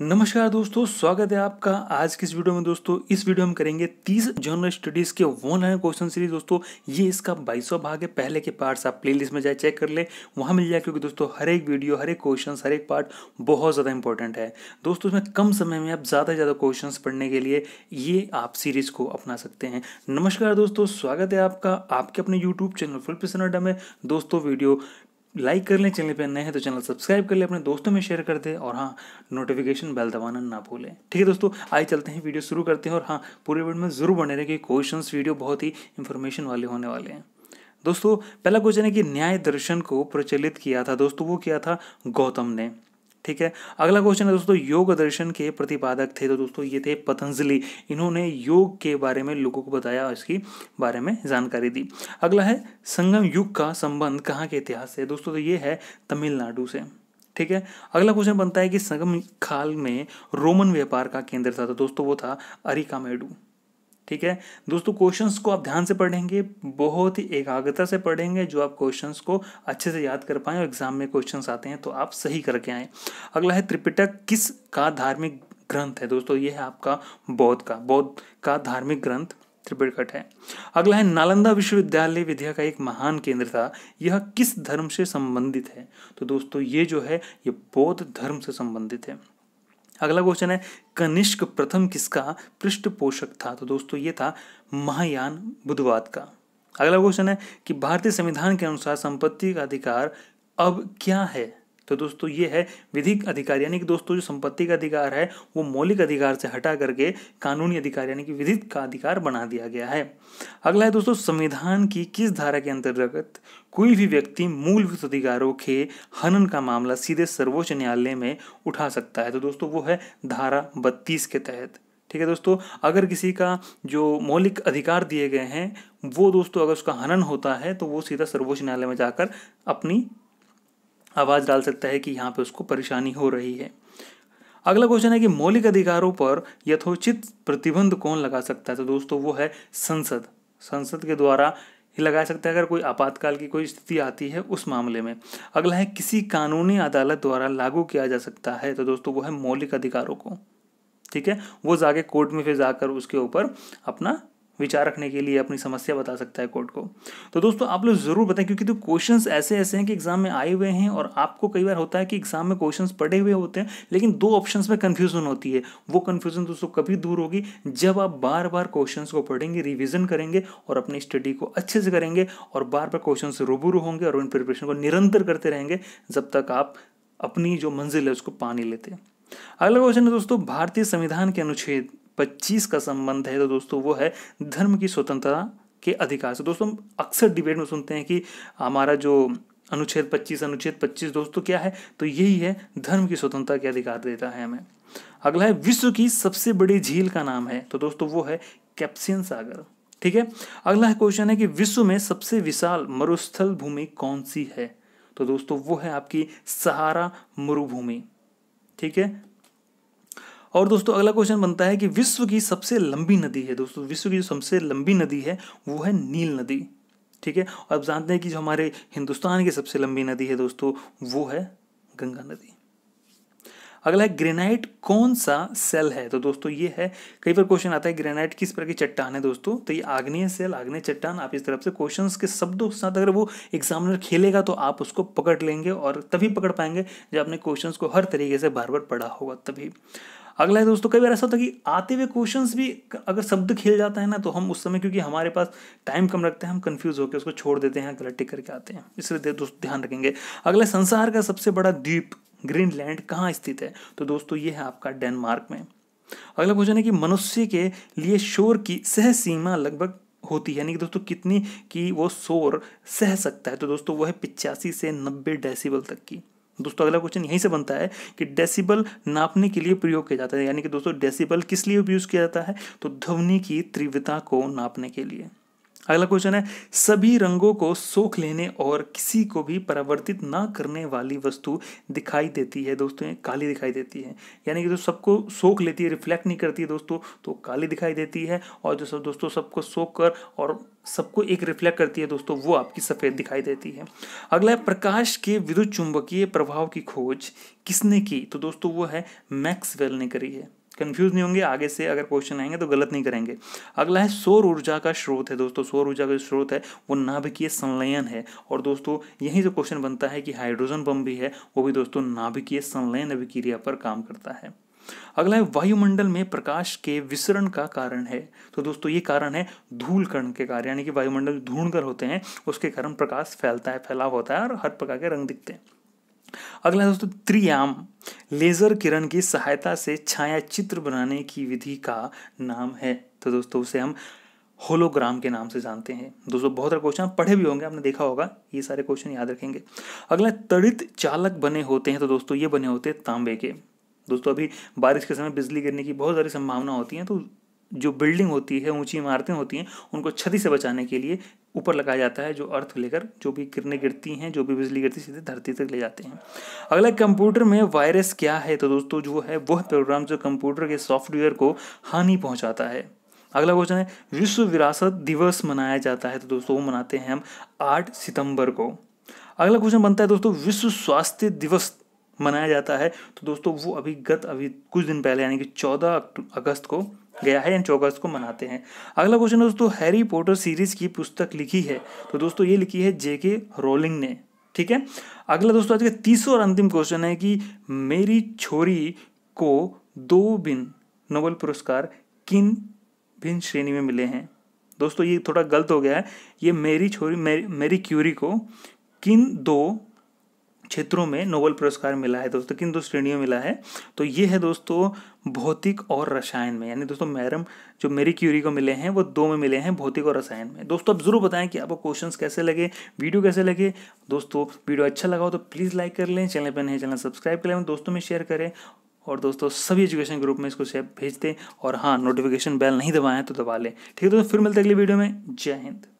नमस्कार दोस्तों स्वागत है आपका आज की इस वीडियो में दोस्तों इस वीडियो में करेंगे 30 जनरल स्टडीज के वन लाइन क्वेश्चन सीरीज दोस्तों ये इसका बाईसवा भाग है पहले के पार्ट्स आप प्लेलिस्ट में जाए चेक कर ले वहाँ मिल जाए क्योंकि दोस्तों हर एक वीडियो हर एक क्वेश्चन हर एक पार्ट बहुत ज़्यादा इंपॉर्टेंट है दोस्तों इसमें कम समय में आप ज़्यादा से ज़्यादा क्वेश्चन पढ़ने के लिए ये आप सीरीज को अपना सकते हैं नमस्कार दोस्तों स्वागत है आपका आपके अपने यूट्यूब चैनल फुल अड्डा में दोस्तों वीडियो लाइक कर लें चैनल पर नए हैं तो चैनल सब्सक्राइब कर लें अपने दोस्तों में शेयर कर दें और हाँ नोटिफिकेशन बेल दबाना ना भूलें ठीक है दोस्तों आइए चलते हैं वीडियो शुरू करते हैं और हाँ पूरे वीडियो में ज़रूर बने रहे कि क्वेश्चन वीडियो बहुत ही इन्फॉर्मेशन वाले होने वाले हैं दोस्तों पहला क्वेश्चन है कि न्याय दर्शन को प्रचलित किया था दोस्तों वो किया था गौतम ने ठीक है अगला क्वेश्चन है दोस्तों योग दर्शन के प्रतिपादक थे तो दोस्तों ये थे पतंजलि इन्होंने योग के बारे में लोगों को बताया इसकी बारे में जानकारी दी अगला है संगम युग का संबंध कहाँ के इतिहास से दोस्तों तो ये है तमिलनाडु से ठीक है अगला क्वेश्चन बनता है कि संगम काल में रोमन व्यापार का केंद्र था तो दोस्तों वो था अरिकामेडू ठीक है दोस्तों क्वेश्चंस को आप ध्यान से पढ़ेंगे बहुत ही एकाग्रता से पढ़ेंगे जो आप क्वेश्चंस को अच्छे से याद कर पाएँ और एग्जाम में क्वेश्चंस आते हैं तो आप सही करके आएँ अगला है त्रिपिटक किस का धार्मिक ग्रंथ है दोस्तों ये है आपका बौद्ध का बौद्ध का धार्मिक ग्रंथ त्रिपिटकट है अगला है नालंदा विश्वविद्यालय विद्या का एक महान केंद्र था यह किस धर्म से संबंधित है तो दोस्तों ये जो है ये बौद्ध धर्म से संबंधित है अगला क्वेश्चन है कनिष्क प्रथम किसका पृष्ठ पोषक था तो दोस्तों ये था महायान बुधवाद का अगला क्वेश्चन है कि भारतीय संविधान के अनुसार संपत्ति का अधिकार अब क्या है तो दोस्तों ये है विधिक अधिकार यानी कि दोस्तों जो संपत्ति का अधिकार है वो मौलिक अधिकार से हटा करके कानूनी अधिकार यानी कि विधिक का अधिकार बना दिया गया है अगला है दोस्तों संविधान की किस धारा के अंतर्गत कोई भी व्यक्ति मूलभूत अधिकारों के हनन का मामला सीधे सर्वोच्च न्यायालय में उठा सकता है तो दोस्तों वो है धारा बत्तीस के तहत ठीक है दोस्तों अगर किसी का जो मौलिक अधिकार दिए गए हैं वो दोस्तों अगर उसका हनन होता है तो वो सीधा सर्वोच्च न्यायालय में जाकर अपनी आवाज़ डाल सकता है कि यहाँ पे उसको परेशानी हो रही है अगला क्वेश्चन है कि मौलिक अधिकारों पर यथोचित प्रतिबंध कौन लगा सकता है तो दोस्तों वो है संसद संसद के द्वारा ही लगा सकता है अगर कोई आपातकाल की कोई स्थिति आती है उस मामले में अगला है किसी कानूनी अदालत द्वारा लागू किया जा सकता है तो दोस्तों वो है मौलिक अधिकारों को ठीक है वो जाके कोर्ट में फिर जाकर उसके ऊपर अपना विचार रखने के लिए अपनी समस्या बता सकता है कोर्ट को तो दोस्तों आप लोग ज़रूर बताएं क्योंकि तो क्वेश्चंस ऐसे ऐसे हैं कि एग्ज़ाम में आए हुए हैं और आपको कई बार होता है कि एग्ज़ाम में क्वेश्चंस पढ़े हुए होते हैं लेकिन दो ऑप्शन में कन्फ्यूज़न होती है वो कन्फ्यूज़न दोस्तों कभी दूर होगी जब आप बार बार क्वेश्चन को पढ़ेंगे रिविज़न करेंगे और अपनी स्टडी को अच्छे से करेंगे और बार बार क्वेश्चन से रूबरू होंगे और उन प्रिपरेशन को निरंतर करते रहेंगे जब तक आप अपनी जो मंजिल है उसको पानी लेते लेते अगला क्वेश्चन है दोस्तों भारतीय संविधान के अनुच्छेद पच्चीस का संबंध है तो दोस्तों वो है धर्म की स्वतंत्रता के अधिकार से दोस्तों अक्सर डिबेट में सुनते हैं कि हमारा जो अनुच्छेद 25 अनुच्छेद 25 दोस्तों क्या है तो यही है धर्म की स्वतंत्रता के अधिकार देता है हमें अगला है विश्व की सबसे बड़ी झील का नाम है तो दोस्तों वो है कैप्सियन सागर ठीक है अगला क्वेश्चन है कि विश्व में सबसे विशाल मरुस्थल भूमि कौन सी है तो दोस्तों वो है आपकी सहारा मरुभूमि ठीक है और दोस्तों अगला क्वेश्चन बनता है कि विश्व की सबसे लंबी नदी है दोस्तों विश्व की जो सबसे लंबी नदी है वो है नील नदी ठीक है और आप जानते हैं कि जो हमारे हिंदुस्तान की सबसे लंबी नदी है दोस्तों वो है गंगा नदी अगला है ग्रेनाइट कौन सा सेल है तो दोस्तों ये है कई बार क्वेश्चन आता है ग्रेनाइट किस प्रकार की चट्टान है दोस्तों तो ये आग्नेय सेल आग्नेय चट्टान आप इस तरफ से क्वेश्चंस के शब्दों के साथ अगर वो एग्जामिनर खेलेगा तो आप उसको पकड़ लेंगे और तभी पकड़ पाएंगे जब आपने क्वेश्चंस को हर तरीके से बार बार पढ़ा होगा तभी अगला है दोस्तों कई बार ऐसा होता है कि आते हुए क्वेश्चंस भी अगर शब्द खेल जाता है ना तो हम उस समय क्योंकि हमारे पास टाइम कम रखते हैं हम कंफ्यूज होकर उसको छोड़ देते हैं टिक करके आते हैं इसलिए दोस्तों ध्यान रखेंगे अगला संसार का सबसे बड़ा द्वीप ग्रीनलैंड कहाँ स्थित है तो दोस्तों ये है आपका डेनमार्क में अगला क्वेश्चन है कि मनुष्य के लिए शोर की सह सीमा लगभग होती है यानी कि दोस्तों कितनी की वो शोर सह सकता है तो दोस्तों वह है पिचासी से नब्बे डेसिबल तक की दोस्तों अगला क्वेश्चन यहीं से बनता है कि डेसिबल नापने के लिए प्रयोग किया जाता है यानी कि दोस्तों डेसिबल किस लिए यूज़ किया जाता है तो ध्वनि की तीव्रता को नापने के लिए अगला क्वेश्चन है सभी रंगों को सोख लेने और किसी को भी परावर्तित ना करने वाली वस्तु दिखाई देती है दोस्तों काली दिखाई देती है यानी कि जो सबको सोख लेती है रिफ्लेक्ट नहीं करती है दोस्तों तो काली दिखाई देती है और जो सब दोस्तों सबको सोख कर और सबको एक रिफ्लेक्ट करती है दोस्तों वो आपकी सफ़ेद दिखाई देती है अगला है प्रकाश के विद्युत चुंबकीय प्रभाव की खोज किसने की तो दोस्तों वो है मैक्सवेल ने करी है कंफ्यूज नहीं होंगे आगे से अगर क्वेश्चन आएंगे तो गलत नहीं करेंगे अगला है सौर ऊर्जा का स्रोत है दोस्तों सौर ऊर्जा का जो स्रोत है वो नाभिकीय संलयन है और दोस्तों यही जो क्वेश्चन बनता है कि हाइड्रोजन बम भी है वो भी दोस्तों नाभिकीय संलयन अभिक्रिया पर काम करता है अगला है वायुमंडल में प्रकाश के विसरण का कारण है तो दोस्तों ये कारण है धूल कण के कारण यानी कि वायुमंडल धूल कर होते हैं उसके कारण प्रकाश फैलता है फैलाव होता है और हर प्रकार के रंग दिखते हैं अगला दोस्तों त्रियाम लेजर किरण की सहायता से छाया चित्र बनाने की विधि का नाम है तो दोस्तों उसे हम होलोग्राम के नाम से जानते हैं दोस्तों बहुत सारे क्वेश्चन पढ़े भी होंगे आपने देखा होगा ये सारे क्वेश्चन याद रखेंगे अगला तड़ित चालक बने होते हैं तो दोस्तों ये बने होते हैं तांबे के दोस्तों अभी बारिश के समय बिजली गिरने की बहुत सारी संभावना होती है तो जो बिल्डिंग होती है ऊंची इमारतें होती हैं उनको क्षति से बचाने के लिए ऊपर लगाया जाता है जो अर्थ लेकर जो भी किरणें गिरती हैं जो भी बिजली गिरती है सीधे धरती तक ले जाते हैं अगला कंप्यूटर में वायरस क्या है तो दोस्तों जो है वह प्रोग्राम जो कंप्यूटर के सॉफ्टवेयर को हानि पहुँचाता है अगला क्वेश्चन है विश्व विरासत दिवस मनाया जाता है तो दोस्तों वो मनाते हैं हम आठ सितंबर को अगला क्वेश्चन बनता है दोस्तों विश्व स्वास्थ्य दिवस मनाया जाता है तो दोस्तों वो अभी गत अभी कुछ दिन पहले यानी कि चौदह अगस्त को गया है एंड चौगस को मनाते हैं अगला क्वेश्चन दोस्तों हैरी पॉटर सीरीज की पुस्तक लिखी है तो दोस्तों ये लिखी है जेके रोलिंग ने ठीक है अगला दोस्तों आज का तीसरा और अंतिम क्वेश्चन है कि मेरी छोरी को दो बिन नोबल पुरस्कार किन भिन्न श्रेणी में मिले हैं दोस्तों ये थोड़ा गलत हो गया है ये मेरी छोरी मेरी, मेरी क्यूरी को किन दो क्षेत्रों में नोबल पुरस्कार मिला है दोस्तों किन दो श्रेणियों मिला है तो ये है दोस्तों भौतिक और रसायन में यानी दोस्तों मैरम जो मेरी क्यूरी को मिले हैं वो दो में मिले हैं भौतिक और रसायन में दोस्तों आप जरूर बताएं कि आपको क्वेश्चंस कैसे लगे वीडियो कैसे लगे दोस्तों वीडियो अच्छा लगा हो तो प्लीज़ लाइक कर लें चैनल पर नहीं चैनल सब्सक्राइब कर लें दोस्तों में शेयर करें और दोस्तों सभी एजुकेशन ग्रुप में इसको शेयर भेज दें और हाँ नोटिफिकेशन बेल नहीं दबाएं तो दबा लें ठीक है दोस्तों फिर मिलते अगली वीडियो में जय हिंद